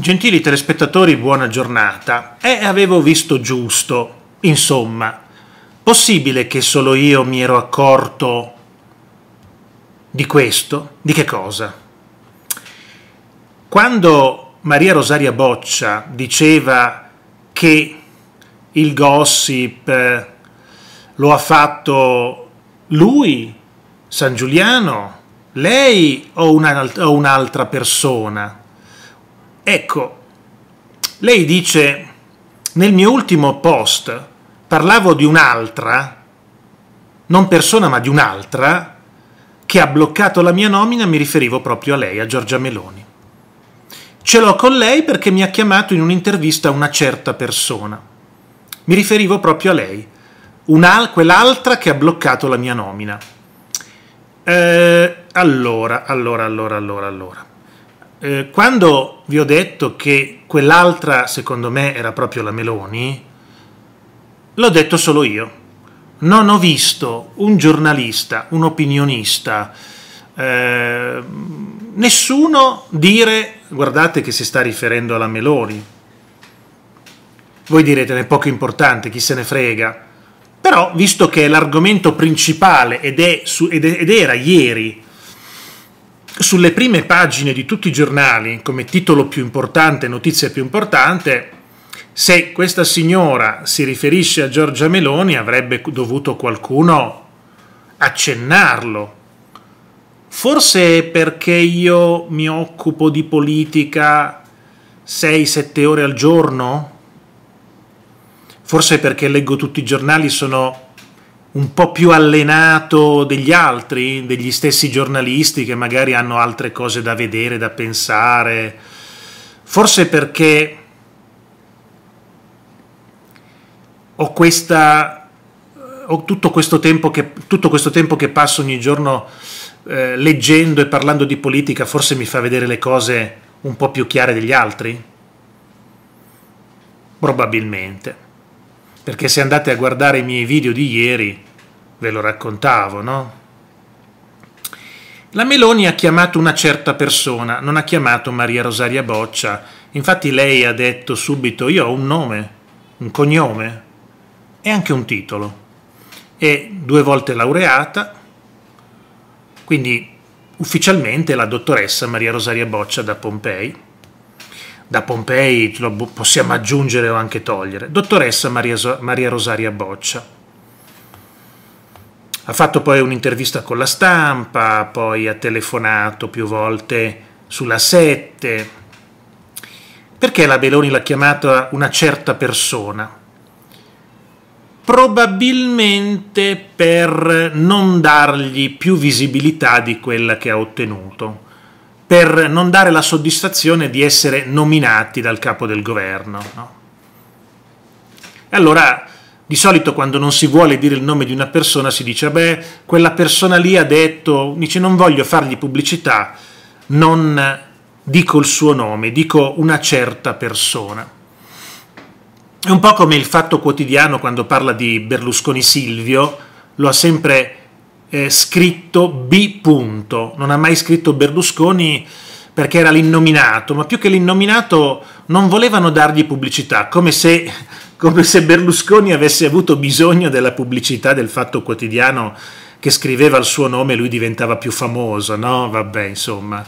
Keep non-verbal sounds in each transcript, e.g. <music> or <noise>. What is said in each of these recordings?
Gentili telespettatori, buona giornata. E eh, avevo visto giusto. Insomma, possibile che solo io mi ero accorto di questo? Di che cosa? Quando Maria Rosaria Boccia diceva che il gossip eh, lo ha fatto lui, San Giuliano, lei o un'altra persona? Ecco, lei dice, nel mio ultimo post parlavo di un'altra, non persona ma di un'altra, che ha bloccato la mia nomina, mi riferivo proprio a lei, a Giorgia Meloni. Ce l'ho con lei perché mi ha chiamato in un'intervista una certa persona. Mi riferivo proprio a lei, una, quell'altra che ha bloccato la mia nomina. Eh, allora, allora, allora, allora, allora eh, quando vi ho detto che quell'altra, secondo me, era proprio la Meloni, l'ho detto solo io. Non ho visto un giornalista, un opinionista, eh, nessuno dire guardate che si sta riferendo alla Meloni. Voi direte è poco importante, chi se ne frega. Però, visto che è l'argomento principale ed, è su, ed, è, ed era ieri sulle prime pagine di tutti i giornali, come titolo più importante, notizia più importante, se questa signora si riferisce a Giorgia Meloni avrebbe dovuto qualcuno accennarlo. Forse è perché io mi occupo di politica 6-7 ore al giorno? Forse è perché leggo tutti i giornali, sono un po' più allenato degli altri, degli stessi giornalisti che magari hanno altre cose da vedere, da pensare, forse perché ho, questa, ho tutto, questo che, tutto questo tempo che, passo ogni giorno eh, leggendo e parlando di politica, forse mi fa vedere le cose un po' più chiare degli altri? Probabilmente perché se andate a guardare i miei video di ieri ve lo raccontavo, no? La Meloni ha chiamato una certa persona, non ha chiamato Maria Rosaria Boccia, infatti lei ha detto subito io ho un nome, un cognome e anche un titolo. È due volte laureata, quindi ufficialmente la dottoressa Maria Rosaria Boccia da Pompei da Pompei lo possiamo aggiungere o anche togliere. Dottoressa Maria, Maria Rosaria Boccia. Ha fatto poi un'intervista con la stampa, poi ha telefonato più volte sulla 7. Perché la Beloni l'ha chiamata una certa persona? Probabilmente per non dargli più visibilità di quella che ha ottenuto per non dare la soddisfazione di essere nominati dal capo del governo. No? E allora di solito quando non si vuole dire il nome di una persona si dice, beh, quella persona lì ha detto, dice non voglio fargli pubblicità, non dico il suo nome, dico una certa persona. È un po' come il fatto quotidiano quando parla di Berlusconi Silvio, lo ha sempre eh, scritto B. Punto. Non ha mai scritto Berlusconi perché era l'innominato, ma più che l'innominato non volevano dargli pubblicità, come se, <laughs> come se Berlusconi avesse avuto bisogno della pubblicità del Fatto Quotidiano che scriveva il suo nome e lui diventava più famoso, no? Vabbè, insomma.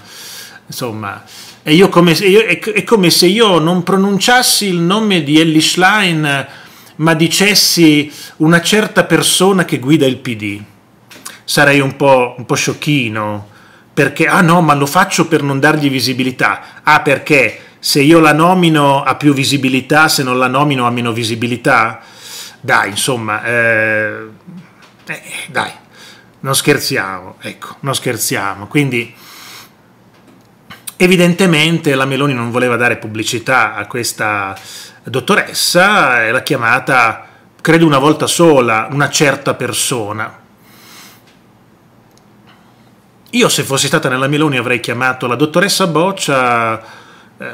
insomma. È come, se io, è, come se io non pronunciassi il nome di Ellie Schlein, ma dicessi una certa persona che guida il PD sarei un po', un po' sciocchino, perché, ah no, ma lo faccio per non dargli visibilità, ah perché se io la nomino ha più visibilità, se non la nomino ha meno visibilità? Dai, insomma, eh, eh, dai, non scherziamo, ecco, non scherziamo. Quindi evidentemente la Meloni non voleva dare pubblicità a questa dottoressa e eh, l'ha chiamata, credo una volta sola, una certa persona. Io se fossi stata nella Meloni avrei chiamato la dottoressa Boccia, eh,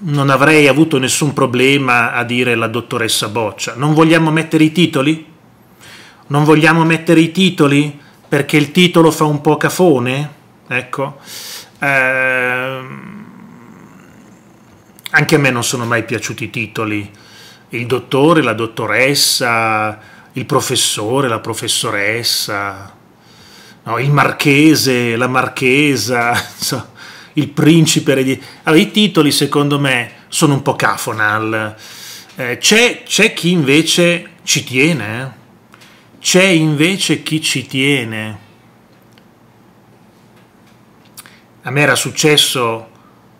non avrei avuto nessun problema a dire la dottoressa Boccia. Non vogliamo mettere i titoli? Non vogliamo mettere i titoli? Perché il titolo fa un po' cafone? Ecco. Eh, anche a me non sono mai piaciuti i titoli. Il dottore, la dottoressa, il professore, la professoressa no, il marchese, la marchesa, <laughs> so, il principe. Allora, I titoli secondo me sono un po' cafonal. Eh, c'è, c'è, chi invece ci tiene, eh. c'è invece chi ci tiene. A me era successo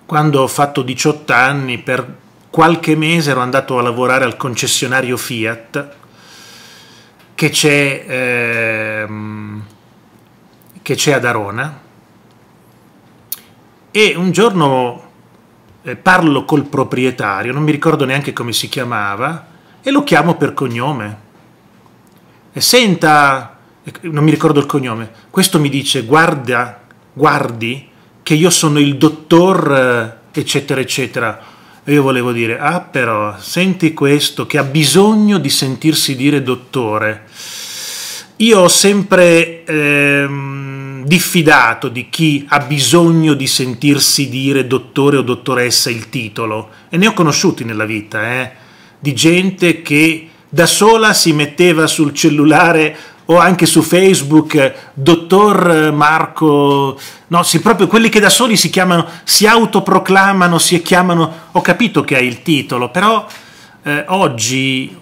quando ho fatto 18 anni, per qualche mese ero andato a lavorare al concessionario Fiat, che c'è... Ehm, che c'è ad Arona e un giorno eh, parlo col proprietario, non mi ricordo neanche come si chiamava, e lo chiamo per cognome. E senta, eh, non mi ricordo il cognome, questo mi dice guarda, guardi che io sono il dottor eh, eccetera eccetera. E io volevo dire, ah però, senti questo che ha bisogno di sentirsi dire dottore. Io ho sempre... Ehm, diffidato di chi ha bisogno di sentirsi dire dottore o dottoressa il titolo e ne ho conosciuti nella vita, eh? di gente che da sola si metteva sul cellulare o anche su Facebook dottor Marco, no, sì, proprio quelli che da soli si chiamano, si autoproclamano, si chiamano, ho capito che hai il titolo, però eh, oggi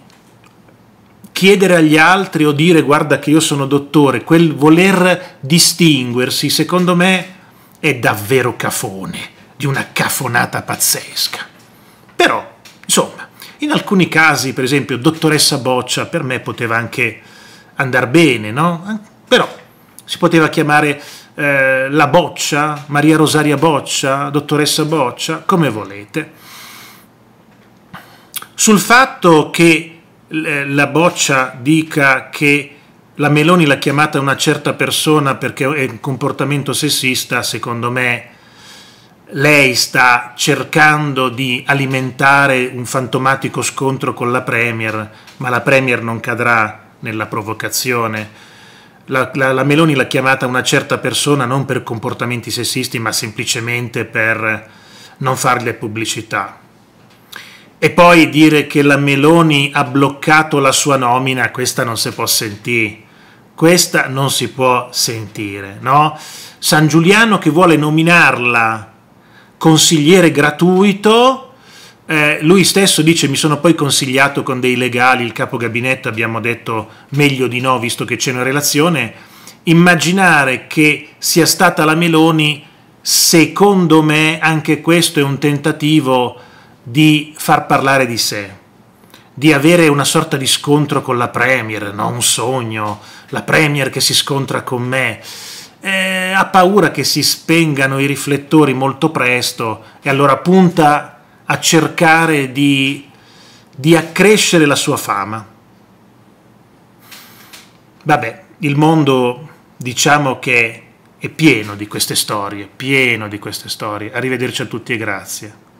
chiedere agli altri o dire guarda che io sono dottore, quel voler distinguersi, secondo me è davvero cafone, di una cafonata pazzesca. Però, insomma, in alcuni casi, per esempio, dottoressa Boccia per me poteva anche andar bene, no? Però si poteva chiamare eh, la Boccia, Maria Rosaria Boccia, dottoressa Boccia, come volete. Sul fatto che la boccia dica che la Meloni l'ha chiamata una certa persona perché è un comportamento sessista, secondo me lei sta cercando di alimentare un fantomatico scontro con la Premier, ma la Premier non cadrà nella provocazione. La, la, la Meloni l'ha chiamata una certa persona non per comportamenti sessisti, ma semplicemente per non farle pubblicità. E poi dire che la Meloni ha bloccato la sua nomina, questa non si può sentire. Questa non si può sentire, no? San Giuliano che vuole nominarla consigliere gratuito, eh, lui stesso dice mi sono poi consigliato con dei legali, il capo gabinetto abbiamo detto meglio di no visto che c'è una relazione, immaginare che sia stata la Meloni, secondo me anche questo è un tentativo di far parlare di sé, di avere una sorta di scontro con la Premier, no? un sogno, la Premier che si scontra con me. Eh, ha paura che si spengano i riflettori molto presto e allora punta a cercare di, di accrescere la sua fama. Vabbè, il mondo diciamo che è pieno di queste storie, pieno di queste storie. Arrivederci a tutti e grazie.